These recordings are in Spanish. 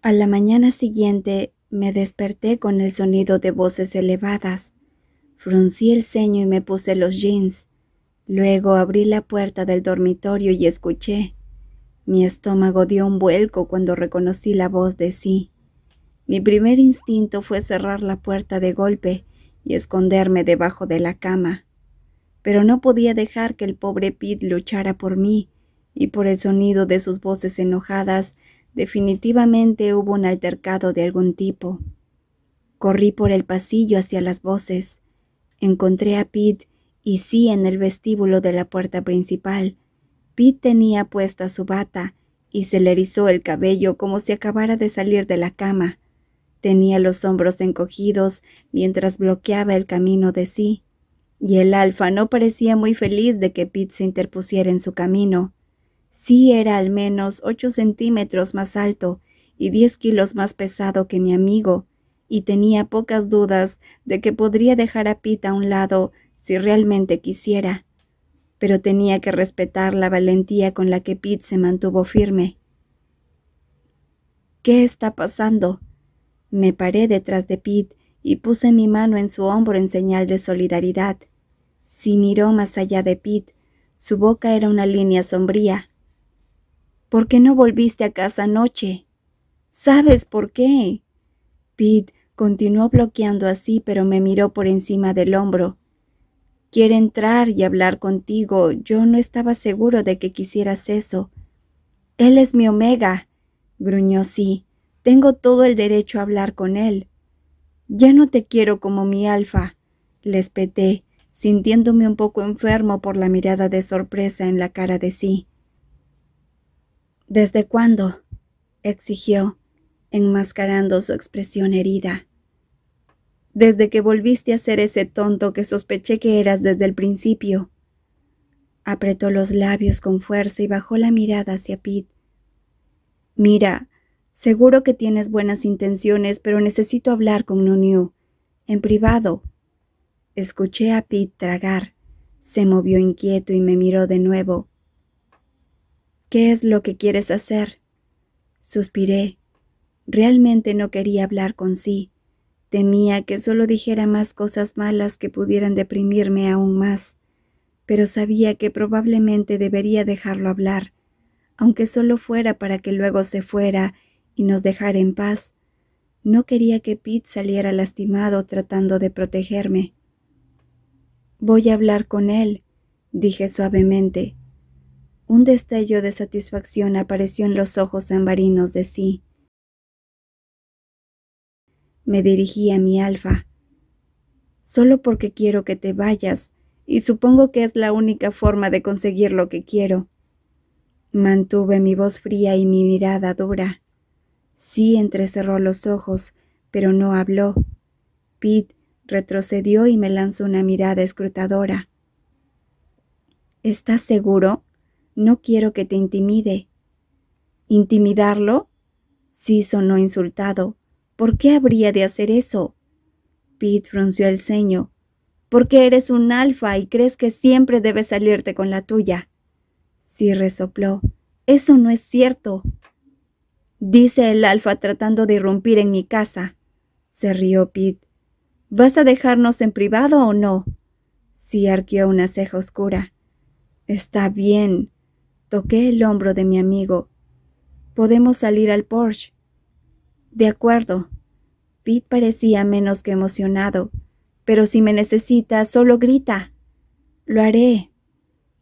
A la mañana siguiente me desperté con el sonido de voces elevadas. Fruncí el ceño y me puse los jeans. Luego abrí la puerta del dormitorio y escuché. Mi estómago dio un vuelco cuando reconocí la voz de sí. Mi primer instinto fue cerrar la puerta de golpe y esconderme debajo de la cama. Pero no podía dejar que el pobre pit luchara por mí, y por el sonido de sus voces enojadas Definitivamente hubo un altercado de algún tipo. Corrí por el pasillo hacia las voces. Encontré a Pete y sí en el vestíbulo de la puerta principal. Pete tenía puesta su bata y se le erizó el cabello como si acabara de salir de la cama. Tenía los hombros encogidos mientras bloqueaba el camino de sí, y el alfa no parecía muy feliz de que Pete se interpusiera en su camino. Sí era al menos ocho centímetros más alto y diez kilos más pesado que mi amigo, y tenía pocas dudas de que podría dejar a Pete a un lado si realmente quisiera. Pero tenía que respetar la valentía con la que Pete se mantuvo firme. ¿Qué está pasando? Me paré detrás de Pete y puse mi mano en su hombro en señal de solidaridad. Si miró más allá de Pete, su boca era una línea sombría. ¿Por qué no volviste a casa anoche? ¿Sabes por qué? Pete continuó bloqueando así, pero me miró por encima del hombro. Quiere entrar y hablar contigo. Yo no estaba seguro de que quisieras eso. Él es mi omega, gruñó sí. Tengo todo el derecho a hablar con él. Ya no te quiero como mi alfa, les peté, sintiéndome un poco enfermo por la mirada de sorpresa en la cara de sí. ¿Desde cuándo? exigió, enmascarando su expresión herida. Desde que volviste a ser ese tonto que sospeché que eras desde el principio. Apretó los labios con fuerza y bajó la mirada hacia Pete. Mira, seguro que tienes buenas intenciones, pero necesito hablar con Nunu, en privado. Escuché a Pete tragar. Se movió inquieto y me miró de nuevo. ¿Qué es lo que quieres hacer? Suspiré. Realmente no quería hablar con sí. Temía que solo dijera más cosas malas que pudieran deprimirme aún más, pero sabía que probablemente debería dejarlo hablar, aunque solo fuera para que luego se fuera y nos dejara en paz. No quería que Pete saliera lastimado tratando de protegerme. Voy a hablar con él, dije suavemente. Un destello de satisfacción apareció en los ojos ambarinos de sí. Me dirigí a mi alfa. Solo porque quiero que te vayas, y supongo que es la única forma de conseguir lo que quiero. Mantuve mi voz fría y mi mirada dura. Sí entrecerró los ojos, pero no habló. Pete retrocedió y me lanzó una mirada escrutadora. ¿Estás seguro? No quiero que te intimide. ¿Intimidarlo? Sí sonó insultado. ¿Por qué habría de hacer eso? Pete frunció el ceño. Porque eres un alfa y crees que siempre debes salirte con la tuya. Sí resopló. Eso no es cierto. Dice el alfa tratando de irrumpir en mi casa. Se rió Pete. ¿Vas a dejarnos en privado o no? Sí arqueó una ceja oscura. Está bien, Toqué el hombro de mi amigo. Podemos salir al Porsche. De acuerdo. Pete parecía menos que emocionado. Pero si me necesitas, solo grita. Lo haré.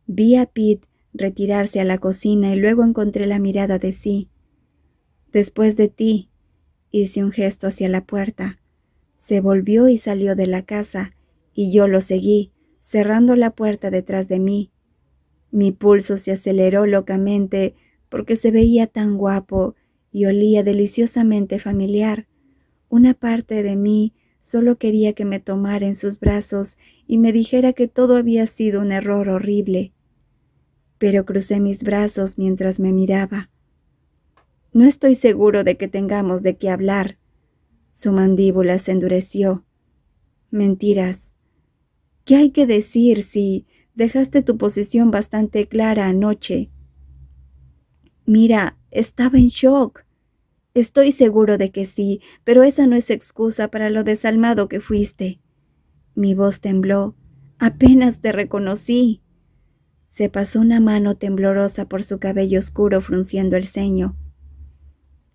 Vi a Pete retirarse a la cocina y luego encontré la mirada de sí. Después de ti, hice un gesto hacia la puerta. Se volvió y salió de la casa, y yo lo seguí, cerrando la puerta detrás de mí, mi pulso se aceleró locamente porque se veía tan guapo y olía deliciosamente familiar. Una parte de mí solo quería que me tomara en sus brazos y me dijera que todo había sido un error horrible. Pero crucé mis brazos mientras me miraba. No estoy seguro de que tengamos de qué hablar. Su mandíbula se endureció. Mentiras. ¿Qué hay que decir si Dejaste tu posición bastante clara anoche. Mira, estaba en shock. Estoy seguro de que sí, pero esa no es excusa para lo desalmado que fuiste. Mi voz tembló. Apenas te reconocí. Se pasó una mano temblorosa por su cabello oscuro frunciendo el ceño.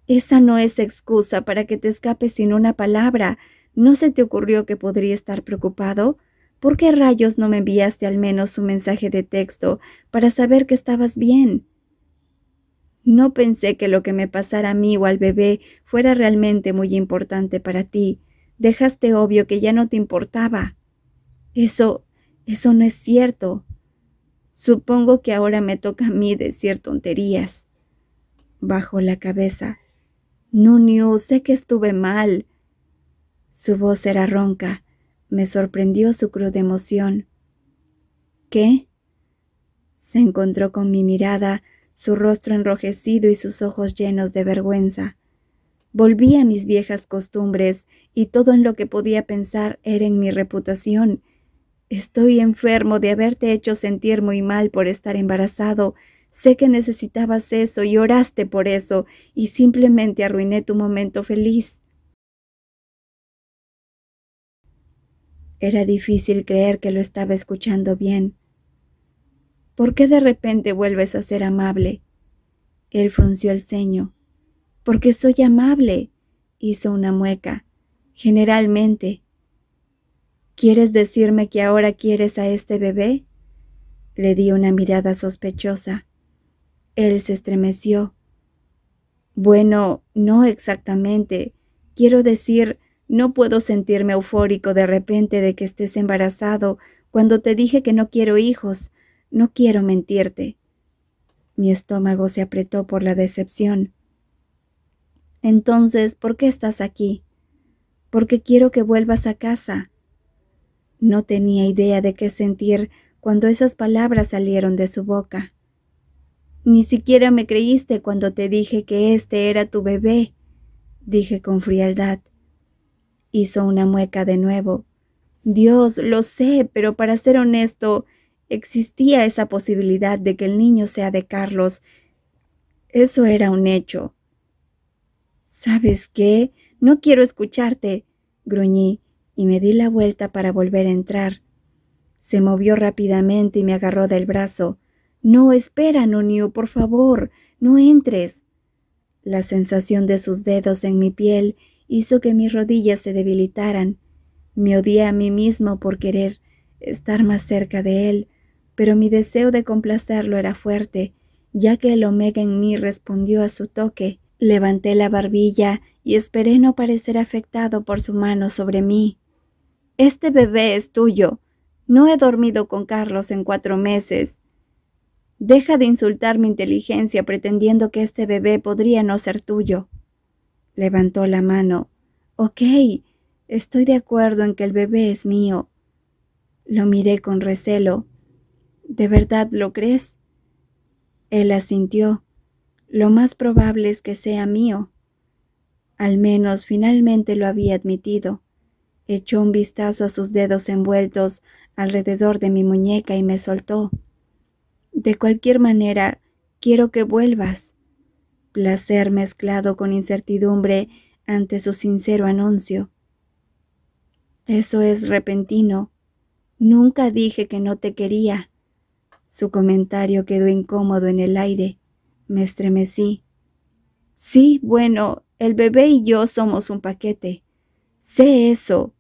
Esa no es excusa para que te escapes sin una palabra. ¿No se te ocurrió que podría estar preocupado? ¿Por qué rayos no me enviaste al menos un mensaje de texto para saber que estabas bien? No pensé que lo que me pasara a mí o al bebé fuera realmente muy importante para ti. Dejaste obvio que ya no te importaba. Eso, eso no es cierto. Supongo que ahora me toca a mí decir tonterías. Bajó la cabeza. No, sé que estuve mal. Su voz era ronca me sorprendió su cruda emoción. ¿Qué? Se encontró con mi mirada, su rostro enrojecido y sus ojos llenos de vergüenza. Volví a mis viejas costumbres y todo en lo que podía pensar era en mi reputación. Estoy enfermo de haberte hecho sentir muy mal por estar embarazado. Sé que necesitabas eso y oraste por eso y simplemente arruiné tu momento feliz. Era difícil creer que lo estaba escuchando bien. ¿Por qué de repente vuelves a ser amable? Él frunció el ceño. Porque soy amable, hizo una mueca. Generalmente. ¿Quieres decirme que ahora quieres a este bebé? Le di una mirada sospechosa. Él se estremeció. Bueno, no exactamente. Quiero decir, no puedo sentirme eufórico de repente de que estés embarazado cuando te dije que no quiero hijos. No quiero mentirte. Mi estómago se apretó por la decepción. Entonces, ¿por qué estás aquí? Porque quiero que vuelvas a casa. No tenía idea de qué sentir cuando esas palabras salieron de su boca. Ni siquiera me creíste cuando te dije que este era tu bebé, dije con frialdad. Hizo una mueca de nuevo. Dios, lo sé, pero para ser honesto, existía esa posibilidad de que el niño sea de Carlos. Eso era un hecho. ¿Sabes qué? No quiero escucharte, gruñí y me di la vuelta para volver a entrar. Se movió rápidamente y me agarró del brazo. No, espera, Nonio, por favor, no entres. La sensación de sus dedos en mi piel hizo que mis rodillas se debilitaran. Me odié a mí mismo por querer estar más cerca de él, pero mi deseo de complacerlo era fuerte, ya que el omega en mí respondió a su toque. Levanté la barbilla y esperé no parecer afectado por su mano sobre mí. Este bebé es tuyo. No he dormido con Carlos en cuatro meses. Deja de insultar mi inteligencia pretendiendo que este bebé podría no ser tuyo. Levantó la mano. Ok, estoy de acuerdo en que el bebé es mío. Lo miré con recelo. ¿De verdad lo crees? Él asintió. Lo más probable es que sea mío. Al menos finalmente lo había admitido. Echó un vistazo a sus dedos envueltos alrededor de mi muñeca y me soltó. De cualquier manera, quiero que vuelvas placer mezclado con incertidumbre ante su sincero anuncio. Eso es repentino. Nunca dije que no te quería. Su comentario quedó incómodo en el aire. Me estremecí. Sí, bueno, el bebé y yo somos un paquete. Sé eso.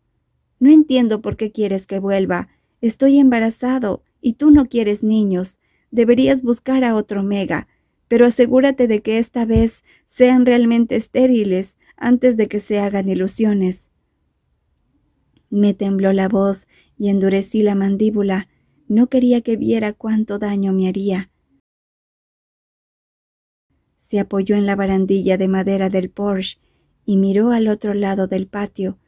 No entiendo por qué quieres que vuelva. Estoy embarazado y tú no quieres niños. Deberías buscar a otro Mega pero asegúrate de que esta vez sean realmente estériles antes de que se hagan ilusiones. Me tembló la voz y endurecí la mandíbula. No quería que viera cuánto daño me haría. Se apoyó en la barandilla de madera del Porsche y miró al otro lado del patio.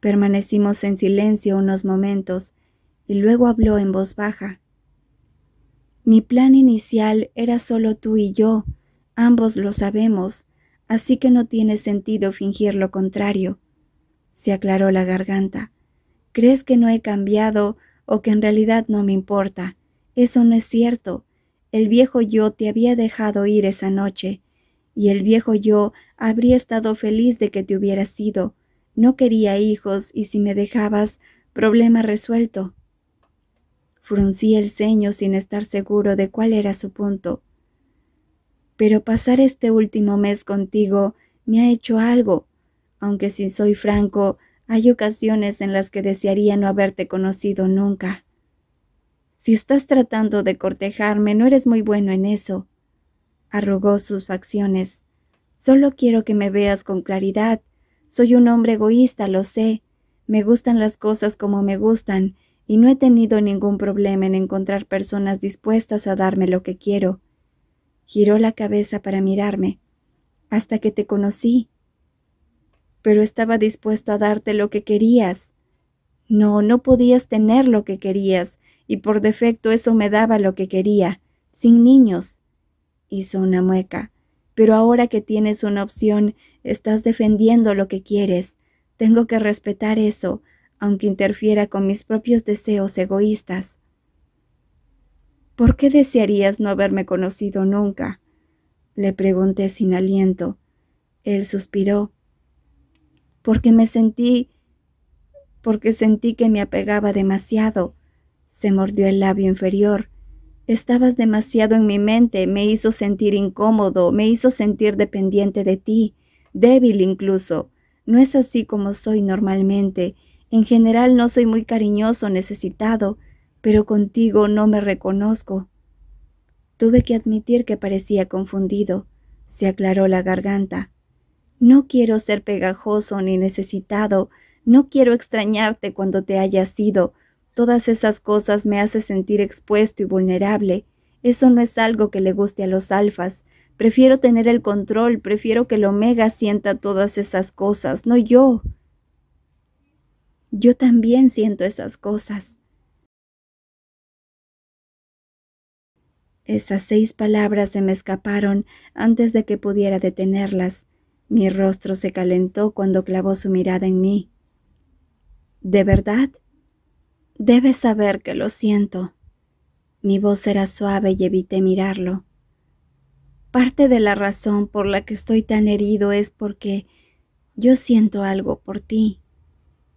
Permanecimos en silencio unos momentos y luego habló en voz baja. Mi plan inicial era solo tú y yo, ambos lo sabemos, así que no tiene sentido fingir lo contrario. Se aclaró la garganta. ¿Crees que no he cambiado o que en realidad no me importa? Eso no es cierto. El viejo yo te había dejado ir esa noche, y el viejo yo habría estado feliz de que te hubieras ido. No quería hijos y si me dejabas, problema resuelto. Fruncí el ceño sin estar seguro de cuál era su punto. Pero pasar este último mes contigo me ha hecho algo, aunque si soy franco, hay ocasiones en las que desearía no haberte conocido nunca. Si estás tratando de cortejarme, no eres muy bueno en eso. Arrugó sus facciones. Solo quiero que me veas con claridad. Soy un hombre egoísta, lo sé. Me gustan las cosas como me gustan, y no he tenido ningún problema en encontrar personas dispuestas a darme lo que quiero. Giró la cabeza para mirarme. Hasta que te conocí. Pero estaba dispuesto a darte lo que querías. No, no podías tener lo que querías, y por defecto eso me daba lo que quería, sin niños. Hizo una mueca. Pero ahora que tienes una opción, estás defendiendo lo que quieres. Tengo que respetar eso, aunque interfiera con mis propios deseos egoístas. ¿Por qué desearías no haberme conocido nunca? Le pregunté sin aliento. Él suspiró. Porque me sentí... porque sentí que me apegaba demasiado. Se mordió el labio inferior. Estabas demasiado en mi mente, me hizo sentir incómodo, me hizo sentir dependiente de ti, débil incluso. No es así como soy normalmente, en general no soy muy cariñoso, necesitado, pero contigo no me reconozco. Tuve que admitir que parecía confundido. Se aclaró la garganta. No quiero ser pegajoso ni necesitado, no quiero extrañarte cuando te hayas ido. Todas esas cosas me hace sentir expuesto y vulnerable. Eso no es algo que le guste a los alfas. Prefiero tener el control, prefiero que el omega sienta todas esas cosas, no yo. Yo también siento esas cosas. Esas seis palabras se me escaparon antes de que pudiera detenerlas. Mi rostro se calentó cuando clavó su mirada en mí. ¿De verdad? Debes saber que lo siento. Mi voz era suave y evité mirarlo. Parte de la razón por la que estoy tan herido es porque yo siento algo por ti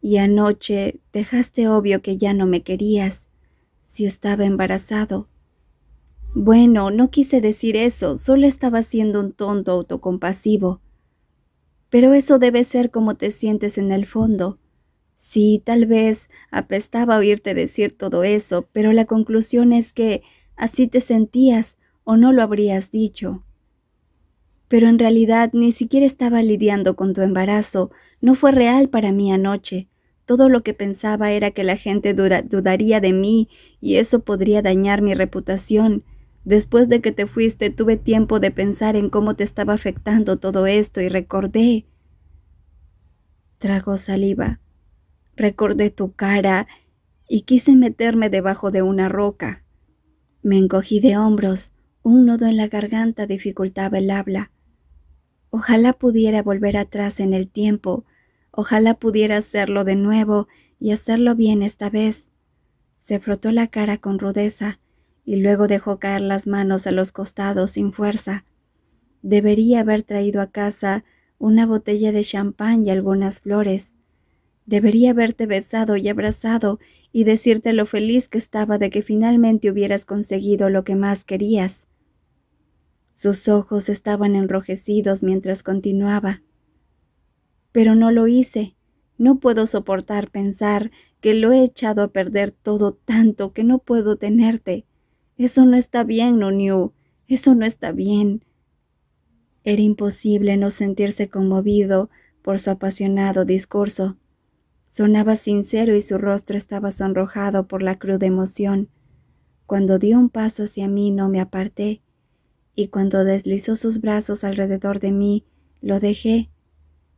y anoche dejaste obvio que ya no me querías, si estaba embarazado. Bueno, no quise decir eso, solo estaba siendo un tonto autocompasivo. Pero eso debe ser como te sientes en el fondo. Sí, tal vez apestaba oírte decir todo eso, pero la conclusión es que así te sentías o no lo habrías dicho. Pero en realidad ni siquiera estaba lidiando con tu embarazo, no fue real para mí anoche. Todo lo que pensaba era que la gente dudaría de mí y eso podría dañar mi reputación. Después de que te fuiste tuve tiempo de pensar en cómo te estaba afectando todo esto y recordé. Tragó saliva. Recordé tu cara y quise meterme debajo de una roca. Me encogí de hombros. Un nudo en la garganta dificultaba el habla. Ojalá pudiera volver atrás en el tiempo Ojalá pudiera hacerlo de nuevo y hacerlo bien esta vez. Se frotó la cara con rudeza y luego dejó caer las manos a los costados sin fuerza. Debería haber traído a casa una botella de champán y algunas flores. Debería haberte besado y abrazado y decirte lo feliz que estaba de que finalmente hubieras conseguido lo que más querías. Sus ojos estaban enrojecidos mientras continuaba pero no lo hice. No puedo soportar pensar que lo he echado a perder todo tanto que no puedo tenerte. Eso no está bien, Noniu. Eso no está bien. Era imposible no sentirse conmovido por su apasionado discurso. Sonaba sincero y su rostro estaba sonrojado por la cruda emoción. Cuando dio un paso hacia mí no me aparté, y cuando deslizó sus brazos alrededor de mí, lo dejé.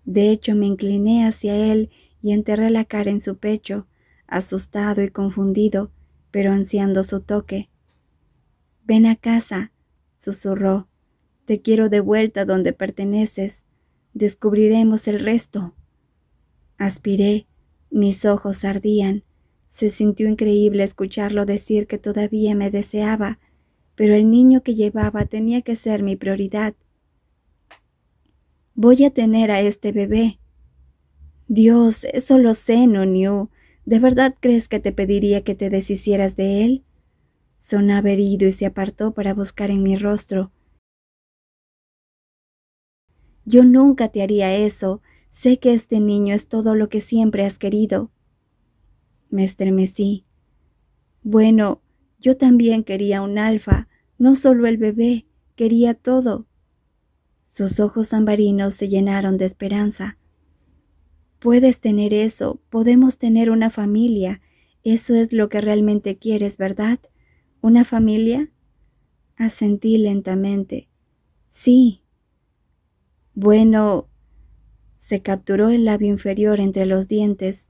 De hecho, me incliné hacia él y enterré la cara en su pecho, asustado y confundido, pero ansiando su toque. Ven a casa, susurró. Te quiero de vuelta donde perteneces. Descubriremos el resto. Aspiré. Mis ojos ardían. Se sintió increíble escucharlo decir que todavía me deseaba, pero el niño que llevaba tenía que ser mi prioridad voy a tener a este bebé. Dios, eso lo sé, New. ¿De verdad crees que te pediría que te deshicieras de él? Sonaba herido y se apartó para buscar en mi rostro. Yo nunca te haría eso. Sé que este niño es todo lo que siempre has querido. Me estremecí. Bueno, yo también quería un alfa, no solo el bebé, quería todo. Sus ojos ambarinos se llenaron de esperanza. Puedes tener eso, podemos tener una familia. Eso es lo que realmente quieres, ¿verdad? ¿Una familia? Asentí lentamente. Sí. Bueno. Se capturó el labio inferior entre los dientes.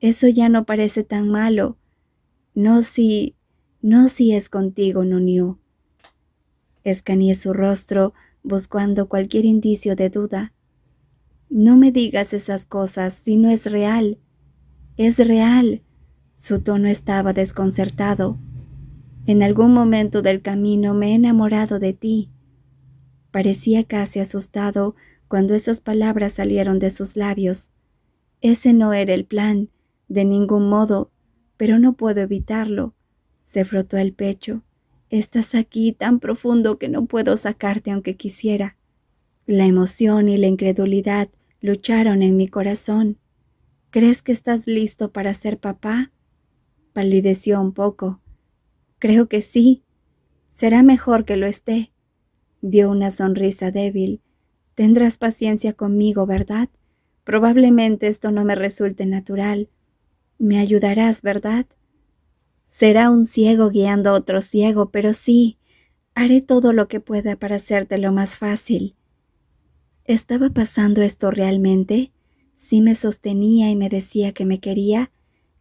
Eso ya no parece tan malo. No si. no si es contigo, Nuniu. Escaneé su rostro buscando cualquier indicio de duda. No me digas esas cosas si no es real. Es real. Su tono estaba desconcertado. En algún momento del camino me he enamorado de ti. Parecía casi asustado cuando esas palabras salieron de sus labios. Ese no era el plan, de ningún modo, pero no puedo evitarlo. Se frotó el pecho. Estás aquí tan profundo que no puedo sacarte aunque quisiera. La emoción y la incredulidad lucharon en mi corazón. ¿Crees que estás listo para ser papá? Palideció un poco. Creo que sí. Será mejor que lo esté. Dio una sonrisa débil. Tendrás paciencia conmigo, ¿verdad? Probablemente esto no me resulte natural. Me ayudarás, ¿verdad? Será un ciego guiando a otro ciego, pero sí, haré todo lo que pueda para lo más fácil. ¿Estaba pasando esto realmente? Sí me sostenía y me decía que me quería,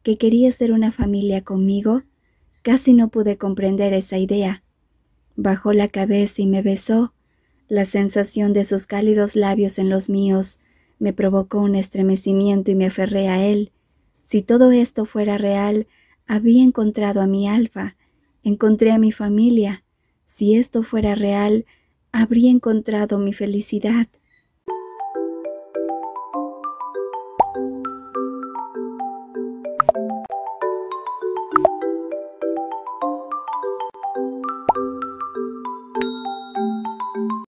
que quería ser una familia conmigo. Casi no pude comprender esa idea. Bajó la cabeza y me besó. La sensación de sus cálidos labios en los míos me provocó un estremecimiento y me aferré a él. Si todo esto fuera real, había encontrado a mi alfa, encontré a mi familia. Si esto fuera real, habría encontrado mi felicidad.